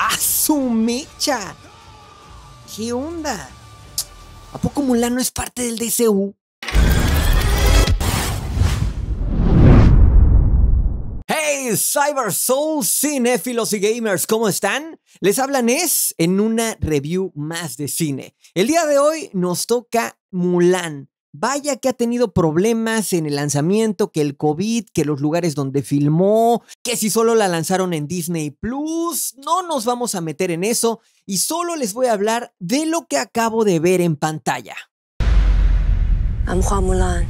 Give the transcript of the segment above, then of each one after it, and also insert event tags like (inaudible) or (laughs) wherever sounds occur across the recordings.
¡A su ¿Qué onda? ¿A poco Mulan no es parte del DCU? ¡Hey, Cyber Soul, cinéfilos y gamers! ¿Cómo están? Les hablan es en una review más de cine. El día de hoy nos toca Mulan, Vaya que ha tenido problemas en el lanzamiento, que el COVID, que los lugares donde filmó, que si solo la lanzaron en Disney Plus, no nos vamos a meter en eso y solo les voy a hablar de lo que acabo de ver en pantalla. Soy Juan Mulan.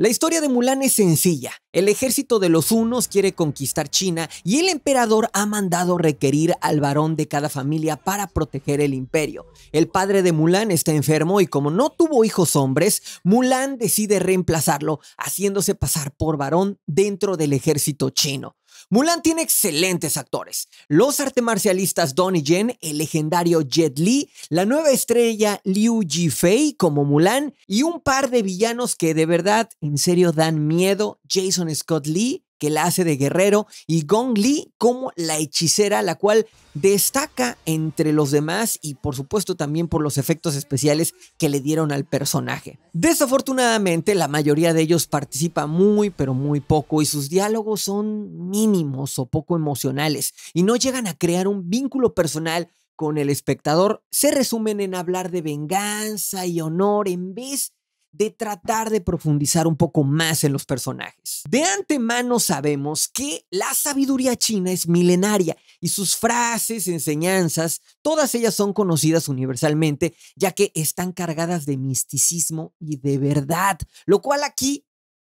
La historia de Mulan es sencilla. El ejército de los Hunos quiere conquistar China y el emperador ha mandado requerir al varón de cada familia para proteger el imperio. El padre de Mulan está enfermo y como no tuvo hijos hombres, Mulan decide reemplazarlo haciéndose pasar por varón dentro del ejército chino. Mulan tiene excelentes actores. Los arte marcialistas Donnie Yen, el legendario Jet Li, la nueva estrella Liu Ji-Fei como Mulan y un par de villanos que de verdad, en serio, dan miedo. Jason Scott Lee que la hace de guerrero, y Gong Li como la hechicera, la cual destaca entre los demás y por supuesto también por los efectos especiales que le dieron al personaje. Desafortunadamente, la mayoría de ellos participa muy pero muy poco y sus diálogos son mínimos o poco emocionales y no llegan a crear un vínculo personal con el espectador, se resumen en hablar de venganza y honor en vez de tratar de profundizar un poco más en los personajes. De antemano sabemos que la sabiduría china es milenaria y sus frases, enseñanzas, todas ellas son conocidas universalmente, ya que están cargadas de misticismo y de verdad, lo cual aquí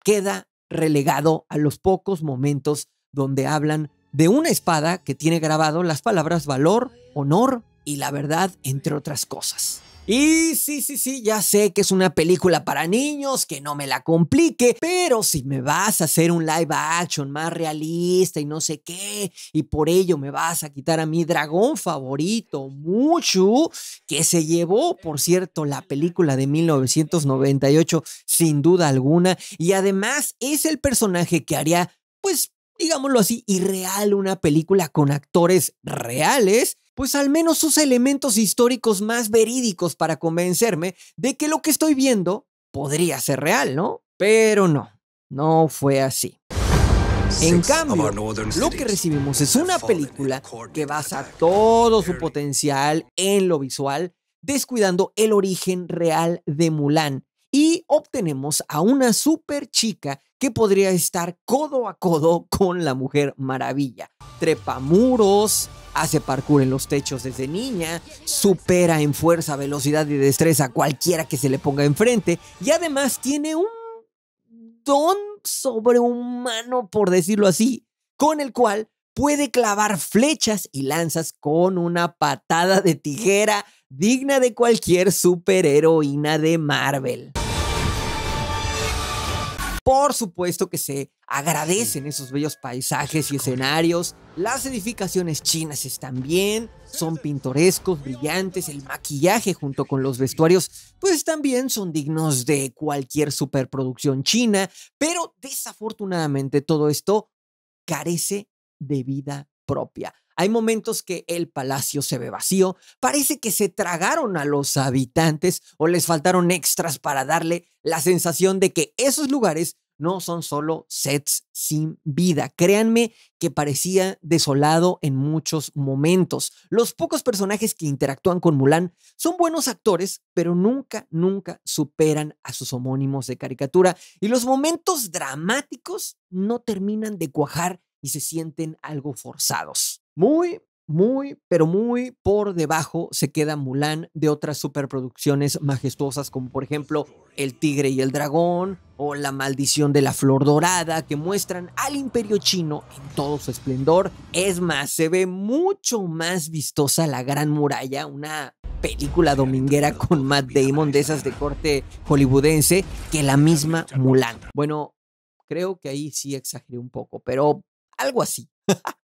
queda relegado a los pocos momentos donde hablan de una espada que tiene grabado las palabras valor, honor y la verdad, entre otras cosas. Y sí, sí, sí, ya sé que es una película para niños, que no me la complique, pero si me vas a hacer un live action más realista y no sé qué, y por ello me vas a quitar a mi dragón favorito, mucho, que se llevó, por cierto, la película de 1998 sin duda alguna, y además es el personaje que haría, pues, digámoslo así, irreal una película con actores reales pues al menos sus elementos históricos más verídicos para convencerme de que lo que estoy viendo podría ser real, ¿no? Pero no, no fue así. En cambio, lo que recibimos es una película que basa todo su potencial en lo visual, descuidando el origen real de Mulan, y obtenemos a una super chica que podría estar codo a codo con la Mujer Maravilla. Trepa muros, hace parkour en los techos desde niña, supera en fuerza, velocidad y destreza a cualquiera que se le ponga enfrente y además tiene un don sobrehumano, por decirlo así, con el cual puede clavar flechas y lanzas con una patada de tijera digna de cualquier superheroína de Marvel. Por supuesto que se agradecen esos bellos paisajes y escenarios. Las edificaciones chinas están bien, son pintorescos, brillantes, el maquillaje junto con los vestuarios, pues también son dignos de cualquier superproducción china, pero desafortunadamente todo esto carece de vida propia. Hay momentos que el palacio se ve vacío, parece que se tragaron a los habitantes o les faltaron extras para darle la sensación de que esos lugares no son solo sets sin vida. Créanme que parecía desolado en muchos momentos. Los pocos personajes que interactúan con Mulan son buenos actores, pero nunca, nunca superan a sus homónimos de caricatura. Y los momentos dramáticos no terminan de cuajar y se sienten algo forzados. Muy, muy, pero muy por debajo se queda Mulan de otras superproducciones majestuosas como por ejemplo El Tigre y el Dragón o La Maldición de la Flor Dorada que muestran al imperio chino en todo su esplendor. Es más, se ve mucho más vistosa la Gran Muralla, una película dominguera con Matt Damon de esas de corte hollywoodense que la misma Mulan. Bueno, creo que ahí sí exageré un poco, pero algo así. (laughs)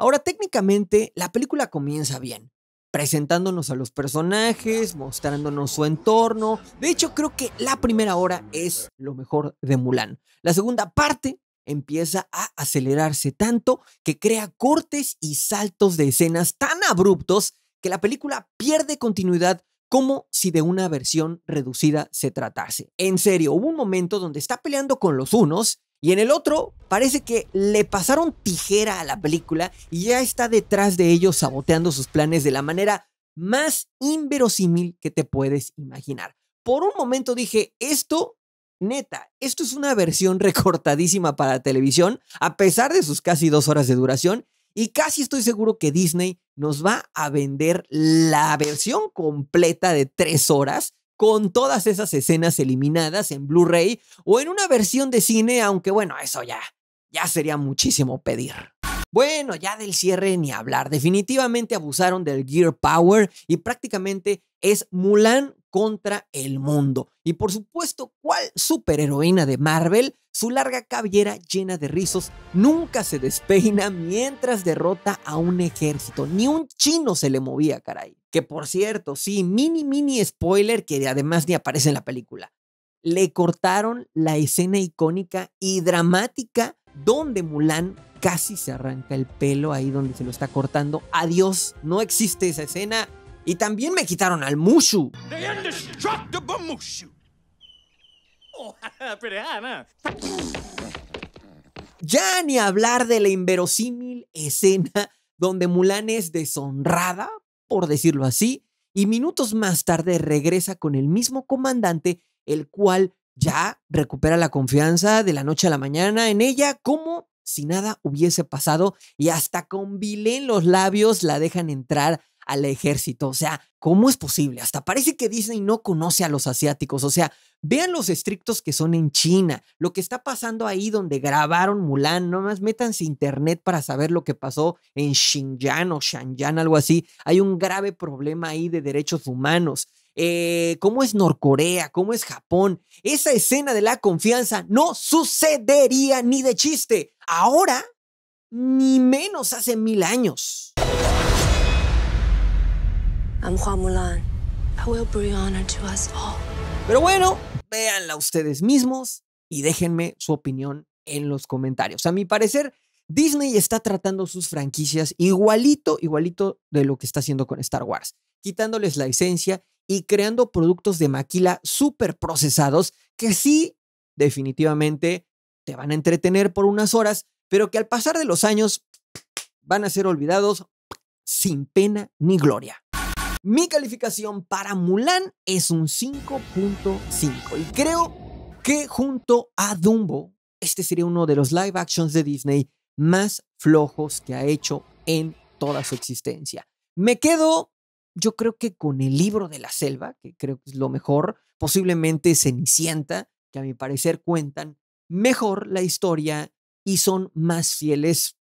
Ahora, técnicamente, la película comienza bien, presentándonos a los personajes, mostrándonos su entorno. De hecho, creo que la primera hora es lo mejor de Mulan. La segunda parte empieza a acelerarse tanto que crea cortes y saltos de escenas tan abruptos que la película pierde continuidad como si de una versión reducida se tratase. En serio, hubo un momento donde está peleando con los unos y en el otro, parece que le pasaron tijera a la película y ya está detrás de ellos saboteando sus planes de la manera más inverosímil que te puedes imaginar. Por un momento dije, esto, neta, esto es una versión (laughs) recortadísima para televisión, a pesar de sus casi dos horas de duración, y casi estoy seguro que Disney nos va a vender la versión completa de tres horas con todas esas escenas eliminadas en Blu-ray o en una versión de cine, aunque bueno, eso ya, ya sería muchísimo pedir. Bueno, ya del cierre ni hablar. Definitivamente abusaron del Gear Power y prácticamente es Mulan contra el mundo. Y por supuesto, ¿cuál superheroína de Marvel? Su larga cabellera llena de rizos nunca se despeina mientras derrota a un ejército. Ni un chino se le movía, caray. Que por cierto, sí, mini, mini spoiler que además ni aparece en la película. Le cortaron la escena icónica y dramática donde Mulan casi se arranca el pelo ahí donde se lo está cortando. Adiós, no existe esa escena. Y también me quitaron al Mushu. Oh, (laughs) ah, ya ni hablar de la inverosímil escena donde Mulan es deshonrada por decirlo así, y minutos más tarde regresa con el mismo comandante, el cual ya recupera la confianza de la noche a la mañana en ella como si nada hubiese pasado y hasta con vilén los labios la dejan entrar al ejército. O sea, ¿cómo es posible? Hasta parece que Disney no conoce a los asiáticos. O sea, vean los estrictos que son en China, lo que está pasando ahí donde grabaron Mulan. Nomás métanse internet para saber lo que pasó en Xinjiang o Shanyang, algo así. Hay un grave problema ahí de derechos humanos. Eh, cómo es Norcorea, cómo es Japón. Esa escena de la confianza no sucedería ni de chiste. Ahora, ni menos hace mil años. I'm Juan Mulan. will bring to us all. Pero bueno, véanla ustedes mismos y déjenme su opinión en los comentarios. A mi parecer, Disney está tratando sus franquicias igualito, igualito de lo que está haciendo con Star Wars, quitándoles la esencia y creando productos de maquila súper procesados que sí, definitivamente, te van a entretener por unas horas, pero que al pasar de los años van a ser olvidados sin pena ni gloria. Mi calificación para Mulan es un 5.5 y creo que junto a Dumbo, este sería uno de los live actions de Disney más flojos que ha hecho en toda su existencia. Me quedo, yo creo que con el libro de la selva, que creo que es lo mejor, posiblemente Cenicienta, que a mi parecer cuentan mejor la historia y son más fieles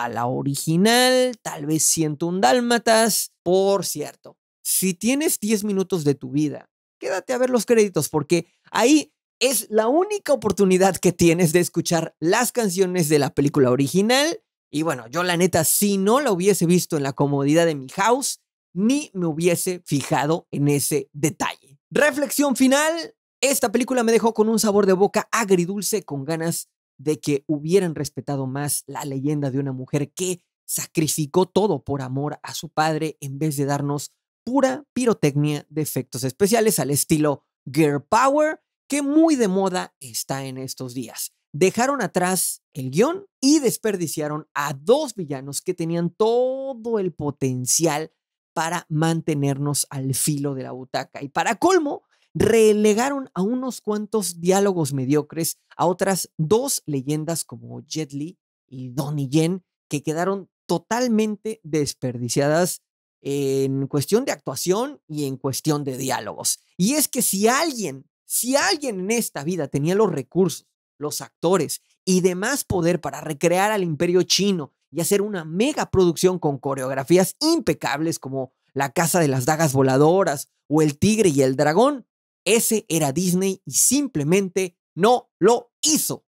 a la original, tal vez siento un dálmatas. Por cierto, si tienes 10 minutos de tu vida, quédate a ver los créditos porque ahí es la única oportunidad que tienes de escuchar las canciones de la película original. Y bueno, yo la neta, si no la hubiese visto en la comodidad de mi house, ni me hubiese fijado en ese detalle. Reflexión final, esta película me dejó con un sabor de boca agridulce con ganas de que hubieran respetado más la leyenda de una mujer que sacrificó todo por amor a su padre en vez de darnos pura pirotecnia de efectos especiales al estilo Girl Power, que muy de moda está en estos días. Dejaron atrás el guión y desperdiciaron a dos villanos que tenían todo el potencial para mantenernos al filo de la butaca. Y para colmo, relegaron a unos cuantos diálogos mediocres a otras dos leyendas como Jet Li y Donnie Yen, que quedaron totalmente desperdiciadas en cuestión de actuación y en cuestión de diálogos. Y es que si alguien, si alguien en esta vida tenía los recursos, los actores y demás poder para recrear al imperio chino y hacer una mega producción con coreografías impecables como La Casa de las Dagas Voladoras o El Tigre y el Dragón, ese era Disney y simplemente no lo hizo.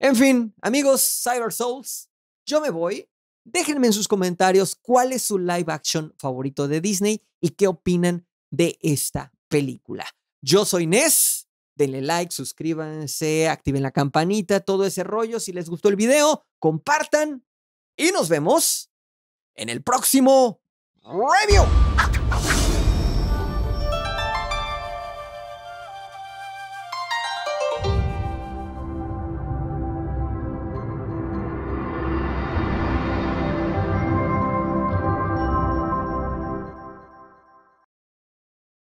En fin, amigos Cyber Souls, yo me voy. Déjenme en sus comentarios cuál es su live action favorito de Disney y qué opinan de esta película. Yo soy Ness, Denle like, suscríbanse, activen la campanita, todo ese rollo. Si les gustó el video, compartan y nos vemos en el próximo review.